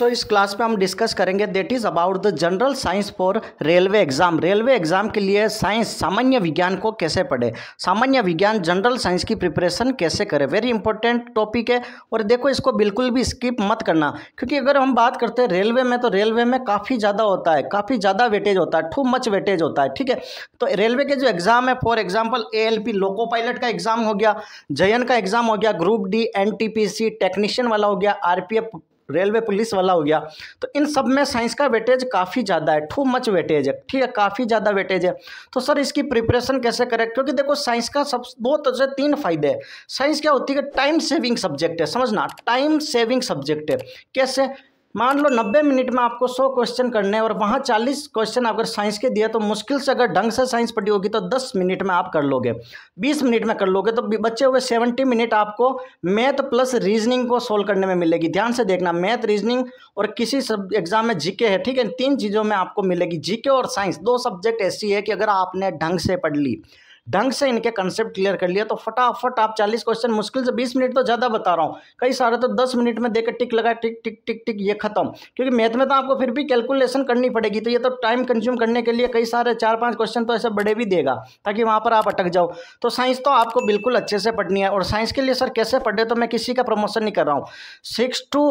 सो इस क्लास में हम डिस्कस करेंगे that is about the general science for railway exam railway exam के लिए साइंस सामान्य विज्ञान को कैसे पढ़े सामान्य विज्ञान जनरल साइंस की प्रिपरेशन कैसे करें वेरी इंपॉर्टेंट टॉपिक है और देखो इसको बिल्कुल भी स्किप मत करना क्योंकि अगर हम बात करते हैं रेलवे में तो रेलवे में काफ़ी ज़्यादा होता है काफ़ी ज़्यादा वेटेज होता है टू मच वेटेज होता है ठीक है तो रेलवे के जो एग्ज़ाम है for example A L P loco pilot का एग्ज़ाम हो गया जयन का एग्ज़ाम हो गया group D N T P C technician वाला हो गया R P F railway police वाला हो गया तो इन सब में साइंस का वेटेज काफ़ी ज़्यादा है टू मच वेटेज है ठीक है काफ़ी ज़्यादा वेटेज है तो सर इसकी प्रिपरेशन कैसे करें क्योंकि देखो साइंस का सब बहुत तो से तीन फायदे हैं साइंस क्या होती है टाइम सेविंग सब्जेक्ट है समझना टाइम सेविंग सब्जेक्ट है कैसे मान लो 90 मिनट में आपको 100 क्वेश्चन करने और वहाँ 40 क्वेश्चन अगर साइंस के दिए तो मुश्किल से अगर ढंग से साइंस पढ़ी होगी तो 10 मिनट में आप कर लोगे 20 मिनट में कर लोगे तो बचे हुए 70 मिनट आपको मैथ प्लस रीजनिंग को सोल्व करने में मिलेगी ध्यान से देखना मैथ रीजनिंग और किसी सब एग्जाम में जीके है ठीक है तीन चीज़ों में आपको मिलेगी जीके और साइंस दो सब्जेक्ट ऐसी है कि अगर आपने ढंग से पढ़ ली ढंग से इनके कंसेप्ट क्लियर कर लिया तो फटाफट आप चालीस क्वेश्चन मुश्किल से बीस मिनट तो ज़्यादा बता रहा हूँ कई सारे तो दस मिनट में देकर टिक लगा टिक टिक टिक टिक ये खत्म क्योंकि मैथ में तो आपको फिर भी कैलकुलेशन करनी पड़ेगी तो ये तो टाइम कंज्यूम करने के लिए कई सारे चार पाँच क्वेश्चन तो ऐसे बड़े भी देगा ताकि वहाँ पर आप अटक जाओ तो साइंस तो आपको बिल्कुल अच्छे से पढ़नी है और साइंस के लिए सर कैसे पढ़े तो मैं किसी का प्रमोशन नहीं कर रहा हूँ six two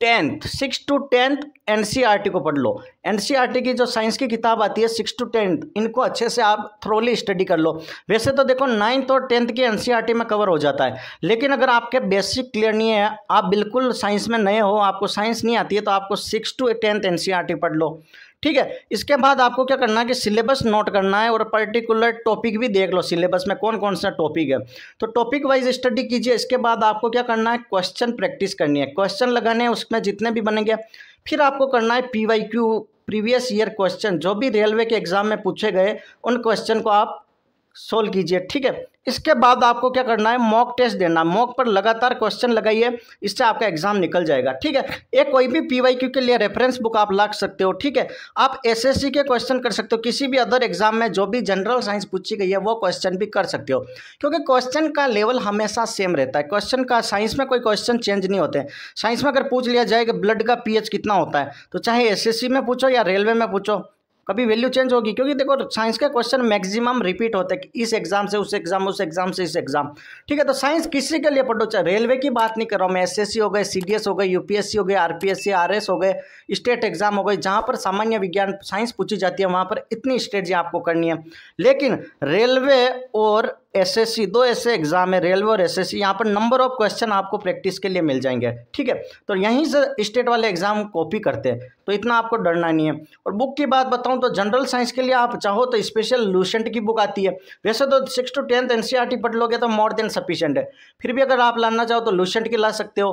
tenth six two tenth N e को पढ़ लो एन e की जो साइंस की किताब आती है सिक्स टू टेंथ इनको अच्छे से आप थ्रोली स्टडी कर लो वैसे तो देखो नाइन्थ और टेंथ की एन e में कवर हो जाता है लेकिन अगर आपके बेसिक क्लियर नहीं है आप बिल्कुल साइंस में नए हो आपको साइंस नहीं आती है तो आपको सिक्स टू टेंथ एन पढ़ लो ठीक है इसके बाद आपको क्या करना है कि सिलेबस नोट करना है और पर्टिकुलर टॉपिक भी देख लो सिलेबस में कौन कौन सा टॉपिक है तो टॉपिक वाइज स्टडी कीजिए इसके बाद आपको क्या करना है क्वेश्चन प्रैक्टिस करनी है क्वेश्चन लगाने हैं उसमें जितने भी बनेंगे फिर आपको करना है P Y Q previous year question जो भी रेलवे के एग्जाम में पूछे गए उन क्वेश्चन को आप सोल्व कीजिए ठीक है इसके बाद आपको क्या करना है मॉक टेस्ट देना मॉक पर लगातार क्वेश्चन लगाइए इससे आपका एग्जाम निकल जाएगा ठीक है एक कोई भी पीवाईक्यू के लिए रेफरेंस बुक आप ला सकते हो ठीक है आप एसएससी के क्वेश्चन कर सकते हो किसी भी अदर एग्जाम में जो भी जनरल साइंस पूछी गई है वो क्वेश्चन भी कर सकते हो क्योंकि क्वेश्चन का लेवल हमेशा सेम रहता है क्वेश्चन का साइंस में कोई क्वेश्चन चेंज नहीं होते साइंस में अगर पूछ लिया जाए कि ब्लड का पी कितना होता है तो चाहे एस में पूछो या रेलवे में पूछो कभी वैल्यू चेंज होगी क्योंकि देखो साइंस के क्वेश्चन मैक्सिमम रिपीट होते हैं इस एग्जाम से उस एग्जाम उस एग्जाम से इस एग्जाम ठीक है तो साइंस किसी के लिए पढ़ो चाहे रेलवे की बात नहीं कर रहा हूँ मैं एस हो गए सी हो गए यूपीएससी हो गए आर पी हो गए स्टेट एग्जाम हो गए जहाँ पर सामान्य विज्ञान साइंस पूछी जाती है वहाँ पर इतनी स्टेट आपको करनी है लेकिन रेलवे और एसएससी दो ऐसे एग्ज़ाम है रेलवे और एसएससी यहाँ पर नंबर ऑफ क्वेश्चन आपको प्रैक्टिस के लिए मिल जाएंगे ठीक है तो यहीं से स्टेट वाले एग्ज़ाम कॉपी करते हैं तो इतना आपको डरना नहीं है और बुक की बात बताऊँ तो जनरल साइंस के लिए आप चाहो तो स्पेशल लूसेंट की बुक आती है वैसे तो सिक्स टू टेंथ एन पढ़ लोगे तो मोर देन सफिशेंट है फिर भी अगर आप लाना चाहो तो लूसेंट की ला सकते हो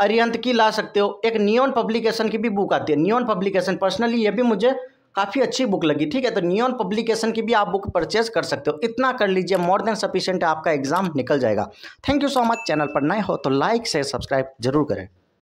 अरियंत की ला सकते हो एक नियोन पब्लिकेशन की भी बुक आती है नियोन पब्लिकेशन पर्सनली ये भी मुझे काफ़ी अच्छी बुक लगी ठीक है तो न्यून पब्लिकेशन की भी आप बुक परचेज कर सकते हो इतना कर लीजिए मोर देन सफिशियंट आपका एग्जाम निकल जाएगा thank you so much channel पर नए हो तो लाइक शेयर सब्सक्राइब जरूर करें